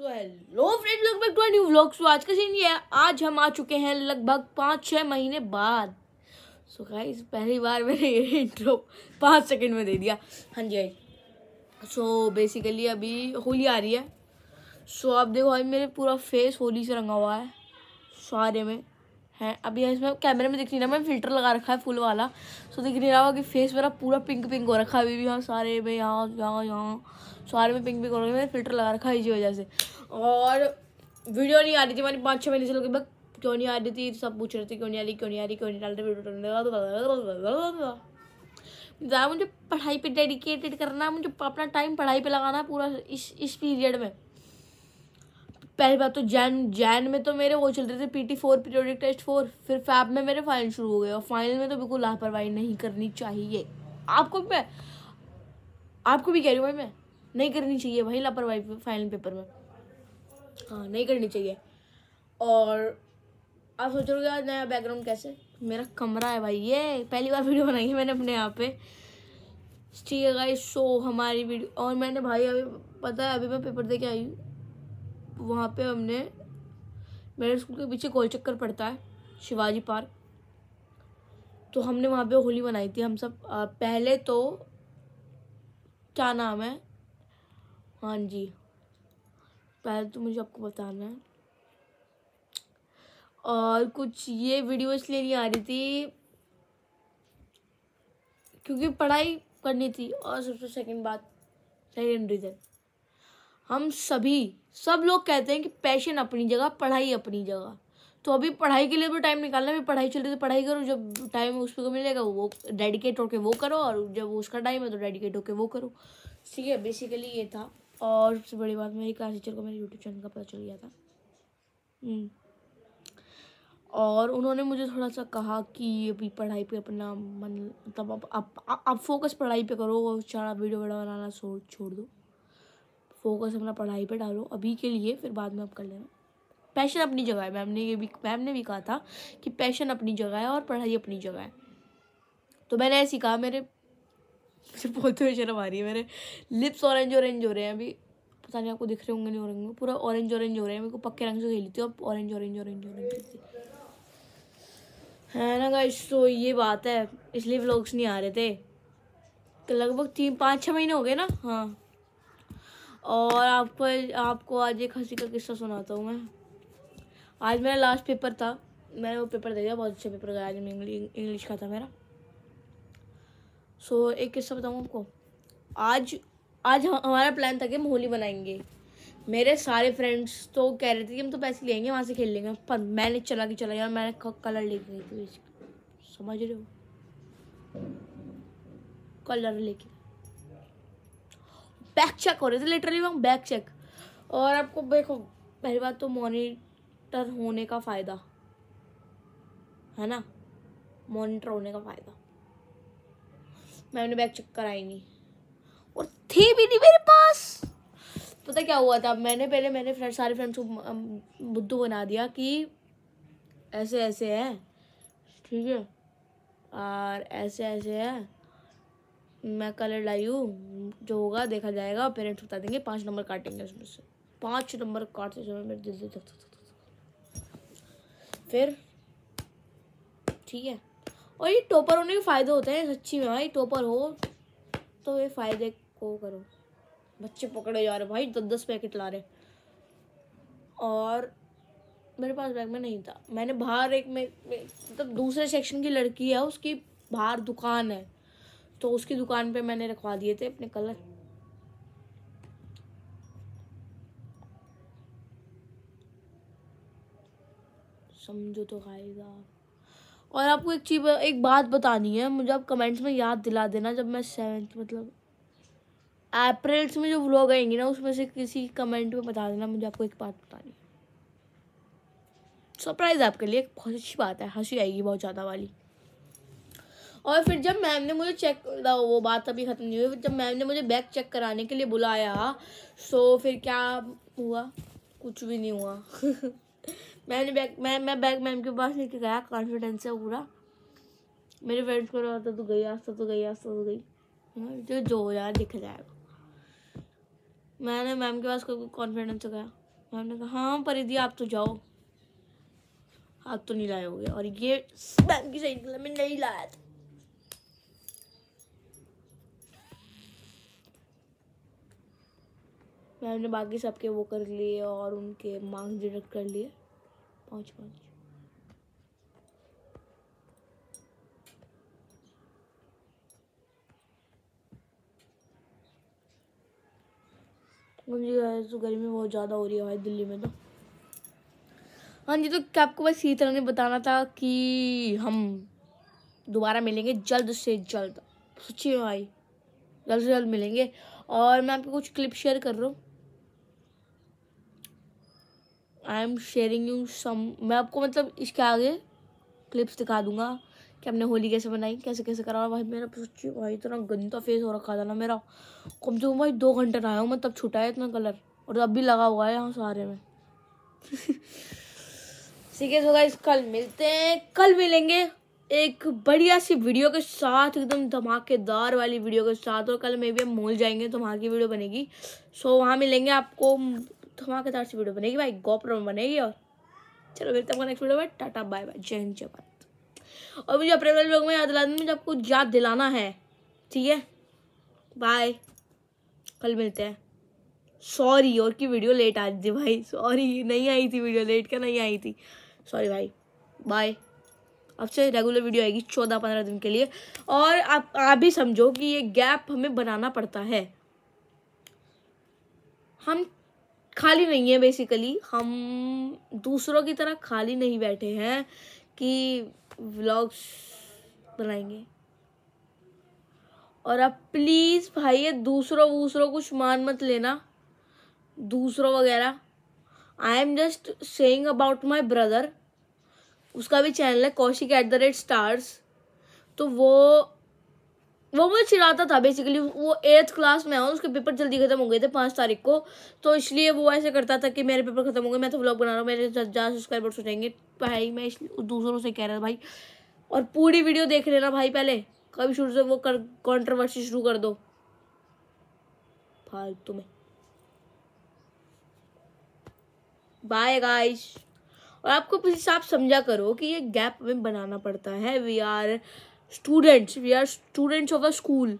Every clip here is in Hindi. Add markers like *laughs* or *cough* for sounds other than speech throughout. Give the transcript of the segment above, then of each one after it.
So hello friend back to new vlog so आज का सीन ये है आज हम आ चुके हैं लगभग पाँच छः महीने बाद सो so गाइस पहली बार मैंने ये इंट्रो पाँच सेकंड में दे दिया हाँ जी आई सो बेसिकली अभी होली आ रही है सो so, आप देखो आज मेरे पूरा फेस होली से रंगा हुआ है सारे में है अभी इसमें कैमरे में दिख नहीं रहा मैं फिल्टर लगा रखा है फुल वाला सो तो दिख नहीं रहा होगा कि फेस मेरा पूरा पिंक पिंक हो रखा है अभी भी यहाँ सारे में यहाँ यहाँ यहाँ सारे में पिंक पिंक हो रखा है मैंने फिल्टर लगा रखा है इसी वजह से और वीडियो नहीं आ रही थी हमारी पाँच छः महीने से लोग क्यों नहीं आ रही थी तो सब पूछ रहे थे क्यों नहीं आ रही क्यों नहीं आ रही क्यों नहीं डाल रही वीडियो ज़्यादा मुझे पढ़ाई पे डेडिकेटेड करना है मुझे अपना टाइम पढ़ाई पे लगाना है पूरा इस इस पीरियड में पहली बात तो जैन जैन में तो मेरे वो चल रहे थे P T four periodic test four फिर फैब में मेरे फाइनल शुरू हो गए और फाइनल में तो बिल्कुल लापरवाही नहीं करनी चाहिए आपको भी मैं आपको भी कह रही हूँ भाई मैं नहीं करनी चाहिए भाई लापरवाही फाइनल पेपर में हाँ नहीं करनी चाहिए और आप सोच रहे हो नया बैकग्राउंड कैसे मेरा कमरा है भाई ये पहली बार वीडियो बनाई है मैंने अपने यहाँ पे ठीक है गाइस सो हमारी वीडियो और मैंने भाई अभी पता है अभी मैं पेपर दे के आई हूँ वहाँ पे हमने मेरे स्कूल के पीछे गोल चक्कर पड़ता है शिवाजी पार्क तो हमने वहाँ पे होली मनाई थी हम सब आ, पहले तो क्या नाम है हाँ जी पहले तो मुझे आपको बताना है और कुछ ये वीडियो इसलिए नहीं आ रही थी क्योंकि पढ़ाई करनी थी और सबसे सेकंड बात सेकेंड रीज़न हम सभी सब लोग कहते हैं कि पैशन अपनी जगह पढ़ाई अपनी जगह तो अभी पढ़ाई के लिए भी टाइम निकालना भी पढ़ाई चल रही तो पढ़ाई करो जब टाइम उस पर मिलेगा वो डेडिकेट होकर वो करो और जब उसका टाइम है तो डेडिकेट होकर वो करो ठीक है बेसिकली ये था और सबसे बड़ी बात मेरी क्लास टीचर को मेरे यूट्यूब चैनल का पता चल गया था हम्म। और उन्होंने मुझे थोड़ा सा कहा कि अभी पढ़ाई पे अपना मन मतलब अब अब फोकस पढ़ाई पे करो और सारा वीडियो वीडियो बनाना छोड़ दो फोकस अपना पढ़ाई पे डालो अभी के लिए फिर बाद में आप कर लेना पैशन अपनी जगह है मैम ने ये भी मैम ने भी कहा था कि पैशन अपनी जगह है और पढ़ाई अपनी जगह है तो मैंने ऐसे कहा मेरे मुझे बहुत शर्म आ रही है मेरे लिप्स ऑरेंज ऑरेंज हो रहे हैं अभी पता नहीं आपको दिख रहे होंगे नहीं हो रहे होंगे पूरा ऑरेंज ऑरेंज हो रहे हैं मेरे को पक्के रंग से खेलती हूँ अब ऑरेंज ऑरेंज ऑरेंज ऑरेंज है ना गाइस तो ये बात है इसलिए व्लॉग्स नहीं आ रहे थे तो लगभग तीन पाँच छः महीने हो गए ना हाँ और आपको आपको आज एक हंसी का किस्सा सुनाता हूँ मैं आज मेरा लास्ट पेपर था मैंने वो पेपर दे दिया बहुत अच्छा पेपर गया आज इंग्लिश का था मेरा सो so, एक किस्सा बताऊँ आपको आज आज हमारा प्लान था कि हम होली बनाएंगे मेरे सारे फ्रेंड्स तो कह रहे थे कि हम तो पैसे लेंगे वहाँ से खेल लेंगे पर मैंने चला के चला गया मैंने कलर लेके गई थी समझ रहे हो कलर लेके बैक चेक हो रहे थे लिटरली वहाँ बैक चेक और आपको देखो पहली बात तो मॉनिटर होने का फ़ायदा है ना मॉनिटर होने का फ़ायदा मैंने बैग चेक कराई नहीं और थी भी नहीं मेरे पास पता क्या हुआ था मैंने पहले मैंने फ्रेंड सारे फ्रेंड्स को बुद्धू बना दिया कि ऐसे ऐसे है ठीक है और ऐसे ऐसे है मैं कलर लाई हूँ जो होगा देखा जाएगा पेरेंट्स बता देंगे पाँच नंबर काटेंगे उसमें से पाँच नंबर काटते समय मेरे दिल से फिर ठीक है और ये टॉपर होने के फ़ायदे होते हैं सच्ची में भाई टॉपर हो तो ये फ़ायदे को करो बच्चे पकड़े जा रहे भाई दस दस पैकेट ला रहे और मेरे पास बैग में नहीं था मैंने बाहर एक में मतलब तो दूसरे सेक्शन की लड़की है उसकी बाहर दुकान है तो उसकी दुकान पे मैंने रखवा दिए थे अपने कलर समझो तो खाएगा और आपको एक चीज एक बात बतानी है मुझे आप कमेंट्स में याद दिला देना जब मैं सेवेंथ मतलब अप्रैल में जो व्लॉग आएंगे ना उसमें से किसी कमेंट में बता देना मुझे आपको एक बात बतानी है सरप्राइज़ आपके लिए एक बहुत अच्छी बात है हंसी आएगी बहुत ज़्यादा वाली और फिर जब मैम ने मुझे चेक वो बात अभी ख़त्म नहीं हुई जब मैम ने मुझे बैग चेक कराने के लिए बुलाया सो फिर क्या हुआ कुछ भी नहीं हुआ *laughs* मैंने बैग मैं मैं बैग मैम के पास लेके गया कॉन्फिडेंस है पूरा मेरे फ्रेंड्स को रहा था तो गई आस्ता तो गई आस्ता तो गई हाँ, जो जो यार जाए दिख जाएगा मैंने मैम के पास कोई कॉन्फिडेंस हो गया मैम ने कहा हाँ दी आप तो जाओ आप तो नहीं लाए हो और ये मैम की सही मैं नहीं लाया था मैम ने बाकी सबके वो कर लिए और उनके मार्क्स डिडक्ट कर लिए पाँच पाँच हाँ जी तो गर्मी बहुत ज़्यादा हो रही है भाई दिल्ली में तो हाँ जी तो क्या आपको बस इसी तरह ने बताना था कि हम दोबारा मिलेंगे जल्द से जल्द सोचिए भाई जल्द से जल्द मिलेंगे और मैं आपको कुछ क्लिप शेयर कर रहा हूँ I am sharing you some मैं आपको मतलब इसके आगे क्लिप्स दिखा दूंगा कि हमने होली कैसे बनाई कैसे कैसे करा और भाई मेरा सोची भाई इतना गंदा फेस हो रखा था ना मेरा कम से कम भाई दो घंटे नहाया हूँ मैं तब छुटा है इतना कलर और तो अब भी लगा हुआ है यहाँ सारे में ठीक है सो गाइस कल मिलते हैं कल मिलेंगे एक बढ़िया सी वीडियो के साथ एकदम धमाकेदार वाली वीडियो के साथ और कल मे भी हम मोल जाएंगे तो वहाँ की वीडियो बनेगी सो वहाँ मिलेंगे आपको धमाकेदार सी वीडियो बनेगी भाई गोप्रो में बनेगी और चलो मिलते हैं नेक्स्ट वीडियो में टाटा बाय बाय जय हिंद जय भारत और मुझे अप्रैल वाले ब्लॉग में याद दिलाना मुझे आपको याद दिलाना है ठीक है बाय कल मिलते हैं सॉरी और की वीडियो लेट आ थी भाई सॉरी नहीं आई थी वीडियो लेट क्या नहीं आई थी सॉरी भाई बाय अब से रेगुलर वीडियो आएगी चौदह पंद्रह दिन के लिए और आप आप भी समझो कि ये गैप हमें बनाना पड़ता है हम खाली नहीं है बेसिकली हम दूसरों की तरह खाली नहीं बैठे हैं कि व्लॉग्स बनाएंगे और अब प्लीज़ भाई ये दूसरों वूसरों कुछ मान मत लेना दूसरों वगैरह I am just saying about my brother उसका भी चैनल है Kaushik at the rate stars तो वो वो मुझे चिराता था बेसिकली वो एट्थ क्लास में आया उसके पेपर जल्दी खत्म हो गए थे पाँच तारीख को तो इसलिए वो ऐसे करता था कि मेरे पेपर खत्म हो गए मैं तो ब्लॉग बना रहा हूँ मेरे ज़्यादा सब्सक्राइबर्स हो जाएंगे भाई मैं दूसरों से कह रहा था भाई और पूरी वीडियो देख लेना भाई पहले कभी शुरू से वो कर कॉन्ट्रोवर्सी शुरू कर दो फालतू तुम्हें बाय गाइस और आपको प्लीज आप समझा करो कि ये गैप में बनाना पड़ता है we are students we are students of a school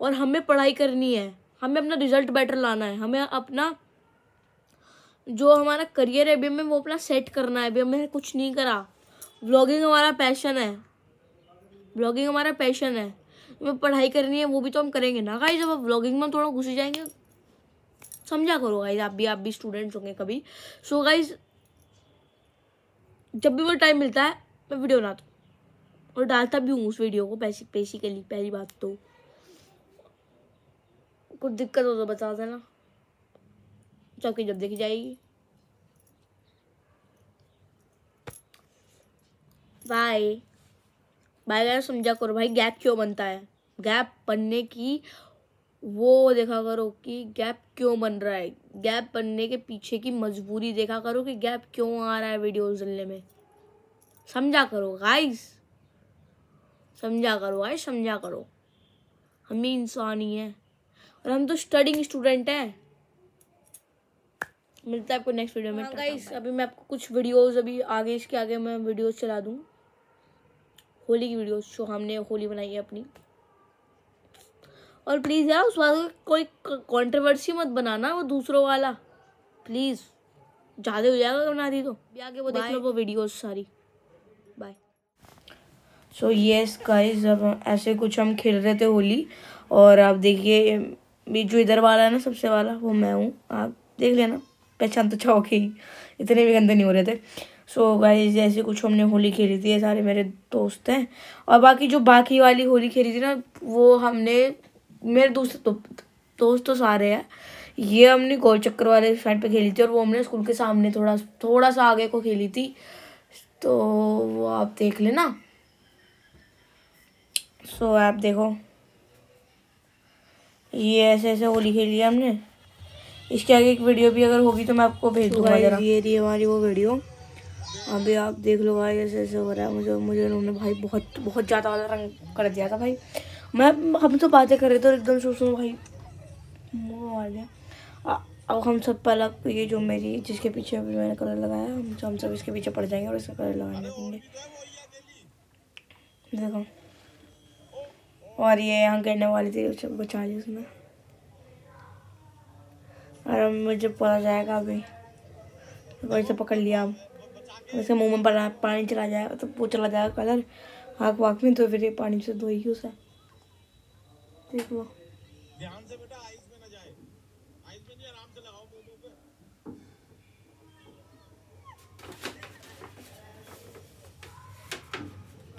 और हमें पढ़ाई करनी है हमें अपना रिजल्ट बेटर लाना है हमें अपना जो हमारा करियर है अभी हमें वो अपना सेट करना है अभी हमें कुछ नहीं करा ब्लॉगिंग हमारा पैशन है ब्लॉगिंग हमारा पैशन है हमें पढ़ाई करनी है वो भी तो हम करेंगे ना गाइज अब ब्लॉगिंग में थोड़ा घुस जाएंगे समझा करो गाइज आप भी आप भी स्टूडेंट्स होंगे कभी सो so, गाइज जब भी वो टाइम मिलता है मैं वीडियो बनाता हूँ और डालता भी हूँ उस वीडियो को बेसिकली पहली बात तो कुछ दिक्कत हो तो बता देना चौकी जब देखी जाएगी बाय बाय गया समझा करो भाई गैप क्यों बनता है गैप बनने की वो देखा करो कि गैप क्यों बन रहा है गैप बनने के पीछे की मजबूरी देखा करो कि गैप क्यों आ रहा है वीडियो चलने में समझा करो गाइस समझा करो भाई समझा करो हम भी इंसान ही हैं और हम तो स्टडिंग स्टूडेंट हैं मिलता है आपको नेक्स्ट वीडियो में गाइस हाँ, अभी मैं आपको कुछ वीडियोस अभी आगे इसके आगे मैं वीडियोस चला दूँ होली की वीडियोस जो हमने होली बनाई है अपनी और प्लीज़ यार उस बात कोई कंट्रोवर्सी मत बनाना वो दूसरों वाला प्लीज़ ज़्यादा हो जाएगा बना दी तो भी आगे वो देख लो वो वीडियोज़ सारी सो येस गाइस अब ऐसे कुछ हम खेल रहे थे होली और आप देखिए जो इधर वाला है ना सबसे वाला वो मैं हूँ आप देख लेना पहचान तो चाहो कि इतने भी गंदे नहीं हो रहे थे सो so गाइस ऐसे कुछ हमने होली खेली थी ये सारे मेरे दोस्त हैं और बाकी जो बाकी वाली होली खेली थी ना वो हमने मेरे दोस्त तो, दोस्त तो सारे हैं ये हमने गोल चक्कर वाले साइड पे खेली थी और वो हमने स्कूल के सामने थोड़ा थोड़ा सा आगे को खेली थी तो वो आप देख लेना सो आप देखो ये ऐसे ऐसे होली खेली है हमने इसके आगे एक वीडियो भी अगर होगी तो मैं आपको भेज दूँगा ये रही हमारी वो वीडियो अभी आप देख लो भाई ऐसे ऐसे हो रहा है मुझे मुझे उन्होंने भाई बहुत बहुत ज़्यादा वाला रंग कर दिया था भाई मैं हम तो बातें कर रहे थे और एकदम सोच रहा भाई अब हम सब पहला ये जो मेरी जिसके पीछे अभी मैंने कलर लगाया हम हम सब इसके पीछे पड़ जाएंगे और इसका कलर लगाने लगेंगे देखो और ये यहाँ गिरने वाली थी उसे बचा ली उसने और अब मुझे पता जाएगा अभी तो इसे पकड़ लिया अब उसके मुँह में पानी चला जाएगा तो वो चला जाएगा कलर आग वाक में तो फिर ये पानी से धोएगी उसे देख लो आइस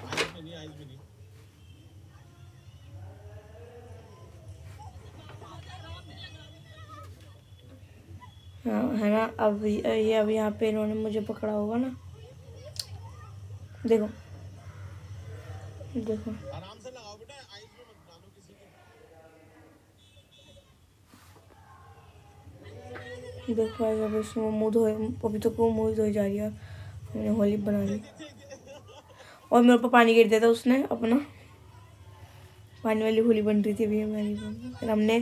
में नहीं आइस में नहीं हाँ, है ना अब ये अब यहाँ पे इन्होंने मुझे पकड़ा होगा ना देखो देखो देखो अब इसमें मुँह धोए अभी तो वो मुँह धोई जा रही है हमने होली बना ली और मेरे ऊपर पानी गिर दिया था उसने अपना पानी वाली होली बन रही थी अभी हमारी फिर हमने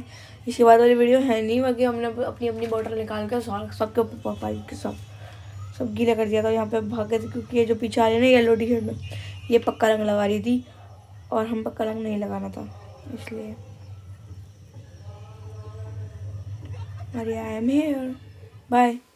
इसके बाद वाली वीडियो है नहीं बाकी हमने अपनी अपनी बॉटल निकाल के सबके पापा पाइप के सब सब गीला कर दिया था यहाँ पे भाग गए थे क्योंकि ये जो पीछे आ रही ना येलो टी में ये पक्का रंग लगा रही थी और हम पक्का रंग नहीं लगाना था इसलिए और आई एम हेयर बाय